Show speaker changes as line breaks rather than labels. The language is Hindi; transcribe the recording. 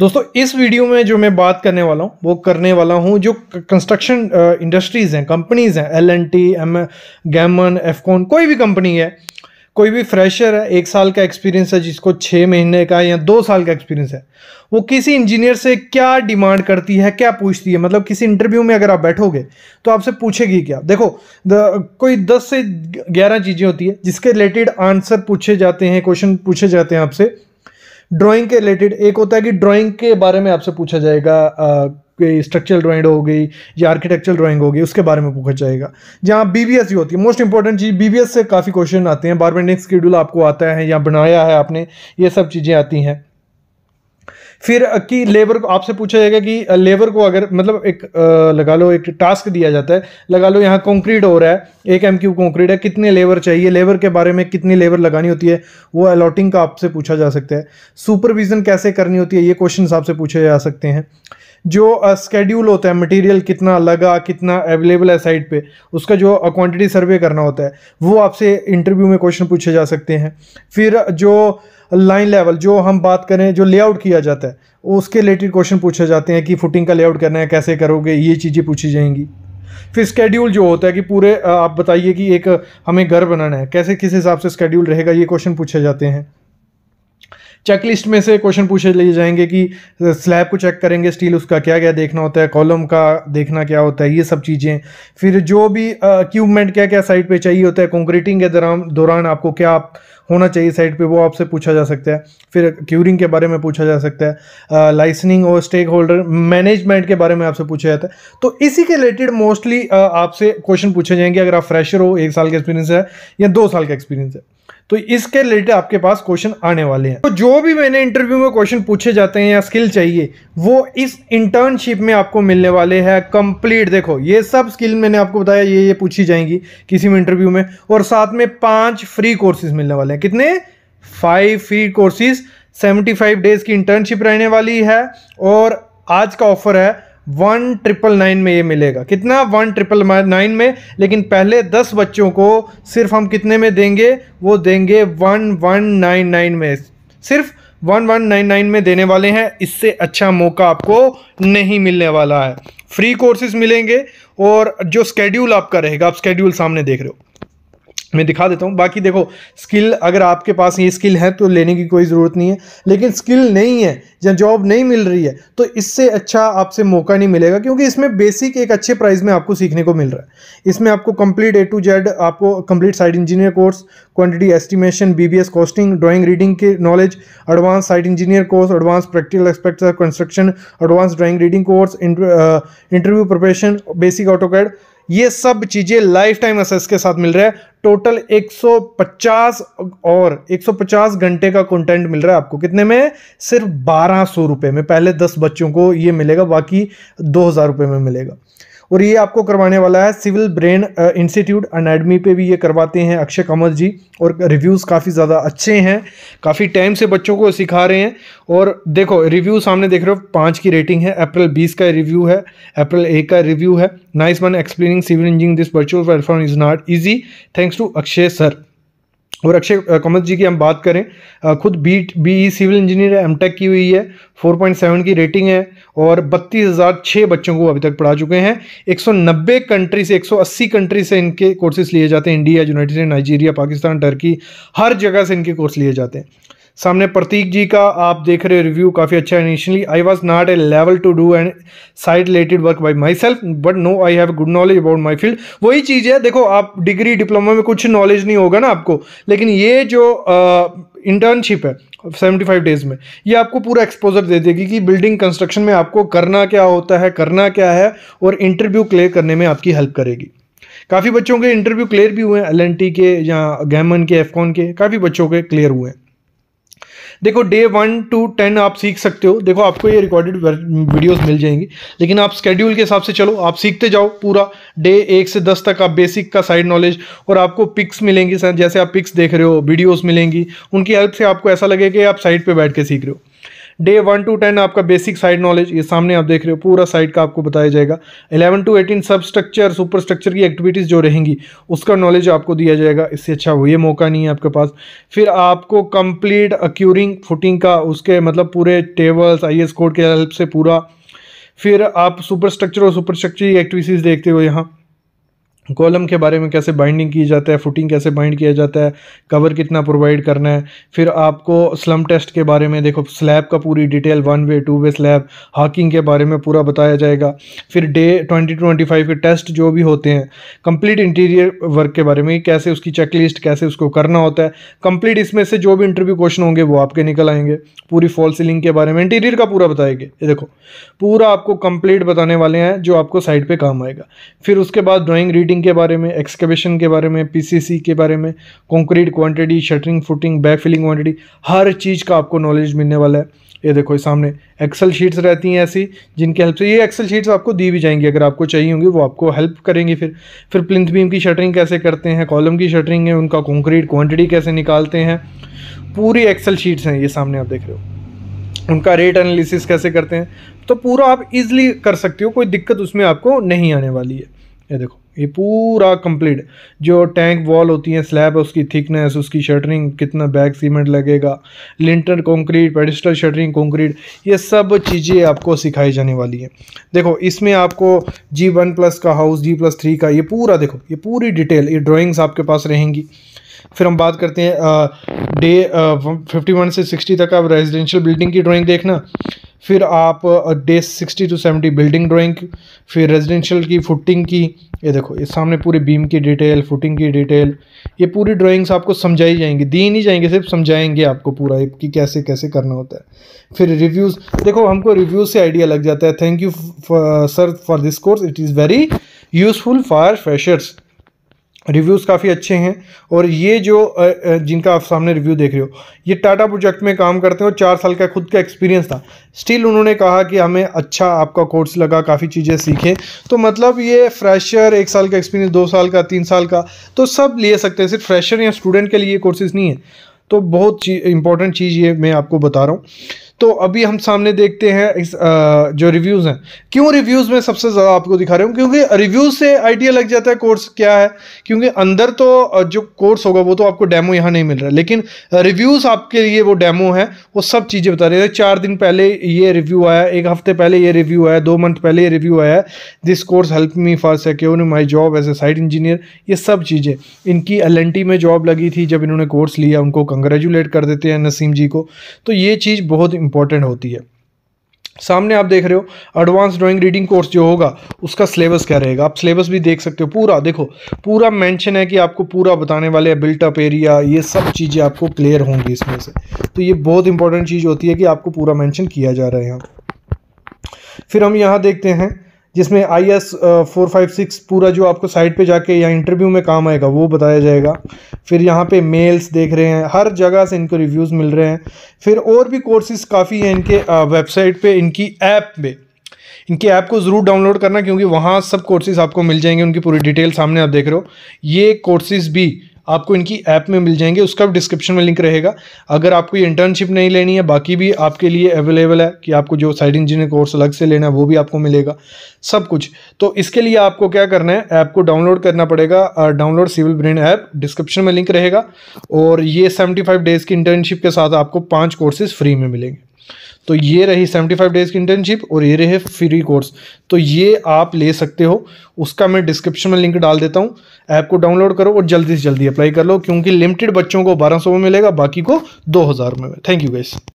दोस्तों इस वीडियो में जो मैं बात करने वाला हूँ वो करने वाला हूँ जो कंस्ट्रक्शन इंडस्ट्रीज़ हैं कंपनीज़ हैं L N T M Gammon Afcons कोई भी कंपनी है कोई भी फ्रेशर है एक साल का एक्सपीरियंस है जिसको छः महीने का या दो साल का एक्सपीरियंस है वो किसी इंजीनियर से क्या डिमांड करती है क्या पूछती है मतलब किसी इंटरव्यू में अगर आप बैठोगे तो आपसे पूछेगी क्या देखो द, कोई दस से ग्यारह चीज़ें होती है जिसके रिलेटेड आंसर पूछे जाते हैं क्वेश्चन पूछे जाते हैं आपसे ड्राइंग के रिलेटेड एक होता है कि ड्राइंग के बारे में आपसे पूछा जाएगा स्ट्रक्चरल ड्राइंग हो गई या आर्किटेक्चरल ड्राइंग हो गई उसके बारे में पूछा जाएगा जहाँ बी बी एस ही होती है मोस्ट इंपॉर्टेंट चीज़ बी बी एस से काफ़ी क्वेश्चन आते हैं बारबेंडिंग स्कीड्यूल आपको आता है या बनाया है आपने ये सब चीज़ें आती हैं फिर कि लेबर को आपसे पूछा जाएगा कि लेबर को अगर मतलब एक लगा लो एक टास्क दिया जाता है लगा लो यहाँ कंक्रीट हो रहा है एक एम क्यू कॉन्क्रीट है कितने लेबर चाहिए लेबर के बारे में कितनी लेबर लगानी होती है वो अलॉटिंग का आपसे पूछा जा सकता है सुपरविज़न कैसे करनी होती है ये क्वेश्चन आपसे पूछे जा सकते हैं जो स्केड्यूल होता है मटेरियल कितना लगा कितना अवेलेबल है साइट पे उसका जो क्वांटिटी सर्वे करना होता है वो आपसे इंटरव्यू में क्वेश्चन पूछे जा सकते हैं फिर जो लाइन लेवल जो हम बात करें जो लेआउट किया जाता है उसके रिलेटेड क्वेश्चन पूछे जाते हैं कि फुटिंग का लेआउट करना है कैसे करोगे ये चीज़ें पूछी जाएंगी फिर स्केड्यूल जो होता है कि पूरे आप बताइए कि एक हमें घर बनाना है कैसे किस हिसाब से स्केड्यूल रहेगा ये क्वेश्चन पूछे जाते हैं चेकलिस्ट में से क्वेश्चन पूछे लिए जाएंगे कि स्लैब को चेक करेंगे स्टील उसका क्या क्या देखना होता है कॉलम का देखना क्या होता है ये सब चीज़ें फिर जो भी इक्यूबमेंट क्या क्या साइड पर चाहिए होता है कंक्रीटिंग के दौरान दौरान आपको क्या होना चाहिए साइड पे वो आपसे पूछा जा सकता है फिर क्यूरिंग के बारे में पूछा जा सकता है लाइसनिंग और स्टेक होल्डर मैनेजमेंट के बारे में आपसे पूछा जाता है तो इसी के रिलेटेड मोस्टली आपसे क्वेश्चन पूछे जाएंगे अगर आप फ्रेशर हो एक साल का एक्सपीरियंस है या दो साल का एक्सपीरियंस है तो इसके रिलेटेड आपके पास क्वेश्चन आने वाले हैं तो जो भी मैंने इंटरव्यू में क्वेश्चन पूछे जाते हैं या स्किल चाहिए वो इस इंटर्नशिप में आपको मिलने वाले हैं कंप्लीट देखो ये सब स्किल मैंने आपको बताया ये ये पूछी जाएंगी किसी भी इंटरव्यू में और साथ में पांच फ्री कोर्सेज मिलने वाले हैं कितने five free courses seventy days की इंटर्नशिप रहने वाली है और आज का ऑफर है वन ट्रिपल नाइन में ये मिलेगा कितना वन ट्रिपल नाइन में लेकिन पहले दस बच्चों को सिर्फ हम कितने में देंगे वो देंगे वन वन नाइन नाइन में सिर्फ वन वन नाइन नाइन में देने वाले हैं इससे अच्छा मौका आपको नहीं मिलने वाला है फ्री कोर्सेज मिलेंगे और जो स्केड्यूल आपका रहेगा आप स्केड्यूल सामने देख रहे हो मैं दिखा देता हूँ बाकी देखो स्किल अगर आपके पास ये स्किल है तो लेने की कोई ज़रूरत नहीं है लेकिन स्किल नहीं है या जॉब नहीं मिल रही है तो इससे अच्छा आपसे मौका नहीं मिलेगा क्योंकि इसमें बेसिक एक अच्छे प्राइस में आपको सीखने को मिल रहा है इसमें आपको कंप्लीट ए टू जेड आपको complete site engineer course quantity estimation B costing drawing reading के knowledge advance site engineer course advance practical aspect of construction advance drawing reading course interview preparation basic AutoCAD ये सब चीज़ें लाइफ टाइम असेस के साथ मिल रहा है टोटल 150 और 150 घंटे का कंटेंट मिल रहा है आपको कितने में सिर्फ बारह सौ रुपये में पहले दस बच्चों को ये मिलेगा बाकी दो हज़ार रुपये में मिलेगा और ये आपको करवाने वाला है सिविल ब्रेन इंस्टीट्यूट अनेडमी पे भी ये करवाते हैं अक्षय कमल जी और रिव्यूज़ काफ़ी ज़्यादा अच्छे हैं काफ़ी टाइम से बच्चों को सिखा रहे हैं और देखो रिव्यू सामने देख रहे हो पाँच की रेटिंग है अप्रैल बीस का रिव्यू है अप्रैल एक का रिव्यू है nice one explaining civil engineering this virtual platform is not easy thanks to Akshay sir और अक्षय कमल जी की हम बात करें खुद B B E civil engineer है एम टेक की हुई है 4.7 की रेटिंग है और बत्तीस हज़ार छः बच्चों को अभी तक पढ़ा चुके हैं 190 कंट्री से 180 कंट्री से इनके कोर्सेज लिए जाते हैं India United State Nigeria Pakistan Turkey हर जगह से इनके कोर्स लिए जाते हैं सामने प्रतीक जी का आप देख रहे रिव्यू काफ़ी अच्छा है initially I was not able to do and site related work by my self but now I have good knowledge about my field वही चीज़ है देखो आप डिग्री डिप्लोमा में कुछ नॉलेज नहीं होगा ना आपको लेकिन ये जो इंटर्नशिप है सेवेंटी फाइव डेज में ये आपको पूरा एक्सपोजर दे देगी कि बिल्डिंग कंस्ट्रक्शन में आपको करना क्या होता है करना क्या है और इंटरव्यू क्लियर करने में आपकी हेल्प करेगी काफ़ी बच्चों के इंटरव्यू क्लियर भी हुए हैं एल के या गैमन के एफकॉन के काफ़ी बच्चों के क्लियर हुए हैं देखो डे वन टू टेन आप सीख सकते हो देखो आपको ये रिकॉर्डेड वीडियोस मिल जाएंगी लेकिन आप स्केड्यूल के हिसाब से चलो आप सीखते जाओ पूरा डे एक से दस तक आप बेसिक का साइड नॉलेज और आपको पिक्स मिलेंगी जैसे आप पिक्स देख रहे हो वीडियोज़ मिलेंगी उनकी हेल्प से आपको ऐसा लगेगा कि आप साइड पर बैठ के सीख रहे हो डे वन टू टेन आपका बेसिक साइड नॉलेज ये सामने आप देख रहे हो पूरा साइड का आपको बताया जाएगा eleven to eighteen sub structure super structure की एक्टिविटीज़ जो रहेंगी उसका नॉलेज आपको दिया जाएगा इससे अच्छा हो ये मौका नहीं है आपके पास फिर आपको कंप्लीट अक्यूरिंग फुटिंग का उसके मतलब पूरे टेबल्स आई एस कोड के हेल्प से पूरा फिर आप सुपर स्ट्रक्चर और सुपर स्ट्रक्चर की एक्टिविटीज़ देखते हो यहाँ कॉलम के बारे में कैसे बाइंडिंग की जाता है फुटिंग कैसे बाइंड किया जाता है कवर कितना प्रोवाइड करना है फिर आपको स्लम टेस्ट के बारे में देखो स्लैब का पूरी detail one way two way slab हाकिंग के बारे में पूरा बताया जाएगा फिर डे ट्वेंटी ट्वेंटी फाइव के टेस्ट जो भी होते हैं कंप्लीट इंटीरियर वर्क के बारे में कैसे उसकी चेक लिस्ट कैसे उसको करना होता है कंप्लीट इसमें से जो भी इंटरव्यू क्वेश्चन होंगे वो आपके निकल आएंगे पूरी फॉल सीलिंग के बारे में इंटीरियर का पूरा बताएंगे ये देखो पूरा आपको कंप्लीट बताने वाले हैं जो आपको साइड पर काम आएगा फिर उसके बाद ड्राॅइंग रीडिंग वेटिंग के बारे में एक्सकेवेशन के बारे में पीसीसी के बारे में concrete quantity shuttering footing back filling quantity हर चीज़ का आपको नॉलेज मिलने वाला है ये देखो सामने एक्सेल शीट्स रहती हैं ऐसी जिनके हेल्प से ये एक्सेल शीट्स आपको दी भी जाएंगी अगर आपको चाहिए होंगी वो आपको हेल्प करेंगी फिर फिर प्लिंथ बीम की शटरिंग कैसे करते हैं कॉलम की शटरिंग है उनका कंक्रीट क्वांटिटी कैसे निकालते हैं पूरी एक्सेल शीट्स हैं ये सामने आप देख रहे हो उनका रेट एनालिसिस कैसे करते हैं तो पूरा आप इजीली कर सकते हो कोई दिक्कत उसमें आपको नहीं आने वाली है ये देखो ये पूरा कंप्लीट जो टैंक वॉल होती है स्लैब है उसकी थिकनेस उसकी शटरिंग कितना बैक सीमेंट लगेगा lintel concrete pedestal shuttering concrete ये सब चीज़ें आपको सिखाई जाने वाली है देखो इसमें आपको जी वन प्लस का हाउस जी प्लस थ्री का ये पूरा देखो ये पूरी डिटेल ये ड्राइंग्स आपके पास रहेंगी फिर हम बात करते हैं डे फिफ्टी वन से सिक्सटी तक आप रेजिडेंशियल बिल्डिंग की ड्राइंग देखना फिर आप day sixty two seventy building drawing फिर रेजिडेंशियल की फुटिंग की ये देखो ये सामने पूरे बीम की डिटेल फुटिंग की डिटेल ये पूरी ड्राइंग्स आपको समझाई जाएंगी दी नहीं जाएंगे सिर्फ समझाएंगे आपको पूरा कि कैसे कैसे करना होता है फिर रिव्यूज़ देखो हमको रिव्यूज़ से आइडिया लग जाता है thank you sir for this course it is very useful for freshers reviews काफ़ी अच्छे हैं और ये जो जिनका आप सामने रिव्यू देख रहे हो ये टाटा प्रोजेक्ट में काम करते हैं और चार साल का खुद का एक्सपीरियंस था स्टिल उन्होंने कहा कि हमें अच्छा आपका कोर्स लगा काफ़ी चीज़ें सीखें तो मतलब ये फ्रेशर एक साल का एक्सपीरियंस दो साल का तीन साल का तो सब ले सकते हैं सिर्फ फ्रेशर या स्टूडेंट के लिए कोर्सेज़ नहीं है तो बहुत इंपॉर्टेंट चीज़ ये मैं आपको बता रहा हूँ तो अभी हम सामने देखते हैं इस आ, जो रिव्यूज़ हैं क्यों रिव्यूज़ में सबसे ज़्यादा आपको दिखा रहा हूँ क्योंकि रिव्यूज़ से आइडिया लग जाता है कोर्स क्या है क्योंकि अंदर तो जो कोर्स होगा वो तो आपको डेमो यहाँ नहीं मिल रहा लेकिन रिव्यूज़ आपके लिए वो डेमो है वो सब चीज़ें बता रहे हैं चार दिन पहले ये रिव्यू आया एक हफ्ते पहले ये रिव्यू आया दो मंथ पहले ये रिव्यू आया this course help me for secure my job as a site engineer ये सब चीज़ें इनकी एल में जॉब लगी थी जब इन्होंने कोर्स लिया उनको कंग्रेचुलेट कर देते हैं नसीम जी को तो ये चीज़ बहुत इंपॉर्टेंट होती है सामने आप देख रहे हो एडवांस ड्राइंग रीडिंग कोर्स जो होगा उसका सिलेबस क्या रहेगा आप सिलेबस भी देख सकते हो पूरा देखो पूरा मेंशन है कि आपको पूरा बताने वाले बिल्टअप एरिया ये सब चीज़ें आपको क्लियर होंगी इसमें से तो ये बहुत इंपॉर्टेंट चीज़ होती है कि आपको पूरा मेंशन किया जा रहा है यहाँ फिर हम यहाँ देखते हैं जिसमें I S four five six पूरा जो आपको साइट पे जाके या इंटरव्यू में काम आएगा वो बताया जाएगा फिर यहाँ पे मेल्स देख रहे हैं हर जगह से इनको रिव्यूज़ मिल रहे हैं फिर और भी कोर्सेज काफ़ी हैं इनके वेबसाइट पे इनकी ऐप पे इनके ऐप को ज़रूर डाउनलोड करना क्योंकि वहाँ सब कोर्सेज़ आपको मिल जाएंगे उनकी पूरी डिटेल सामने आप देख रहे हो ये कोर्सेज़ भी आपको इनकी ऐप में मिल जाएंगे उसका भी डिस्क्रिप्शन में लिंक रहेगा अगर आपको ये इंटर्नशिप नहीं लेनी है बाकी भी आपके लिए अवेलेबल है कि आपको जो साइड इंजीनियर कोर्स अलग से लेना है वो भी आपको मिलेगा सब कुछ तो इसके लिए आपको क्या करना है ऐप को डाउनलोड करना पड़ेगा download civil brain app description में लिंक रहेगा और ये सेवेंटी डेज़ की इंटर्नशिप के साथ आपको पाँच कोर्सेज़ फ्री में मिलेंगे तो ये रही सेवेंटी फाइव डेज़ की इंटर्नशिप और ये रहे फ्री कोर्स तो ये आप ले सकते हो उसका मैं डिस्क्रिप्शन में लिंक डाल देता हूँ ऐप को डाउनलोड करो और जल्दी से जल्दी अप्लाई कर लो क्योंकि लिमिटेड बच्चों को बारह सौ में मिलेगा बाकी को दो हज़ार में थैंक यू गाइस